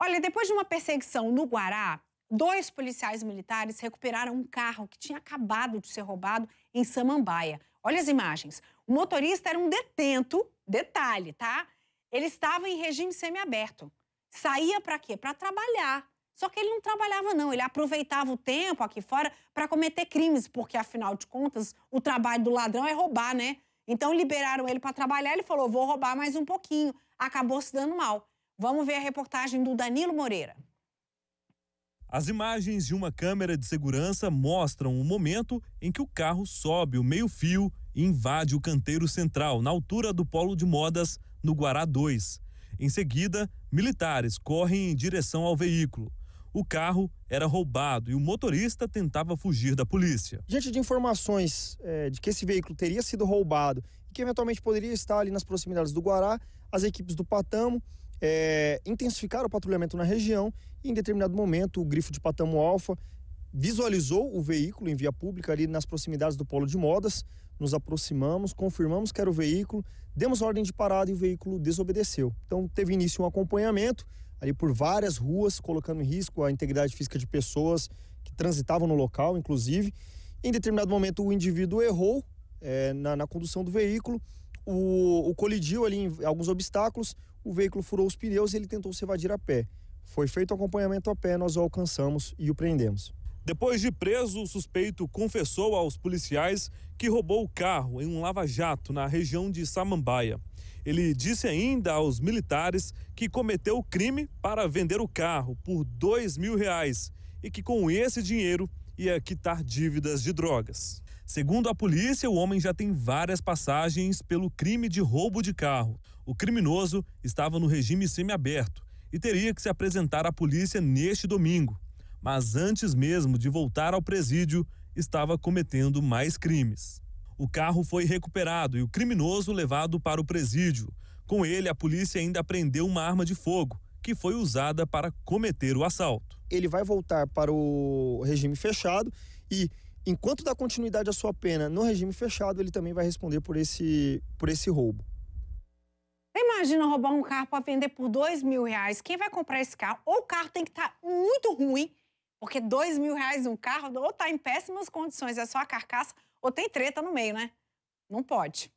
Olha, depois de uma perseguição no Guará, dois policiais militares recuperaram um carro que tinha acabado de ser roubado em Samambaia. Olha as imagens. O motorista era um detento, detalhe, tá? Ele estava em regime semiaberto. Saía para quê? Para trabalhar. Só que ele não trabalhava, não. Ele aproveitava o tempo aqui fora para cometer crimes, porque, afinal de contas, o trabalho do ladrão é roubar, né? Então liberaram ele para trabalhar. Ele falou: vou roubar mais um pouquinho. Acabou se dando mal. Vamos ver a reportagem do Danilo Moreira. As imagens de uma câmera de segurança mostram o momento em que o carro sobe o meio-fio e invade o canteiro central, na altura do polo de modas, no Guará 2. Em seguida, militares correm em direção ao veículo. O carro era roubado e o motorista tentava fugir da polícia. Diante de informações é, de que esse veículo teria sido roubado e que eventualmente poderia estar ali nas proximidades do Guará, as equipes do Patamo é, intensificaram o patrulhamento na região e, em determinado momento, o grifo de Patamo Alfa visualizou o veículo em via pública ali nas proximidades do polo de modas. Nos aproximamos, confirmamos que era o veículo, demos ordem de parada e o veículo desobedeceu. Então teve início um acompanhamento ali por várias ruas, colocando em risco a integridade física de pessoas que transitavam no local, inclusive. Em determinado momento, o indivíduo errou é, na, na condução do veículo o, o colidiu ali em alguns obstáculos, o veículo furou os pneus e ele tentou se evadir a pé. Foi feito acompanhamento a pé, nós o alcançamos e o prendemos. Depois de preso, o suspeito confessou aos policiais que roubou o carro em um lava-jato na região de Samambaia. Ele disse ainda aos militares que cometeu o crime para vender o carro por dois mil reais e que com esse dinheiro ia quitar dívidas de drogas. Segundo a polícia, o homem já tem várias passagens pelo crime de roubo de carro. O criminoso estava no regime semiaberto e teria que se apresentar à polícia neste domingo. Mas antes mesmo de voltar ao presídio, estava cometendo mais crimes. O carro foi recuperado e o criminoso levado para o presídio. Com ele, a polícia ainda apreendeu uma arma de fogo, que foi usada para cometer o assalto. Ele vai voltar para o regime fechado e enquanto dá continuidade à sua pena no regime fechado, ele também vai responder por esse, por esse roubo. Imagina roubar um carro para vender por dois mil reais. Quem vai comprar esse carro? Ou o carro tem que estar tá muito ruim, porque dois mil reais um carro ou está em péssimas condições, é só a carcaça, ou tem treta no meio, né? Não pode.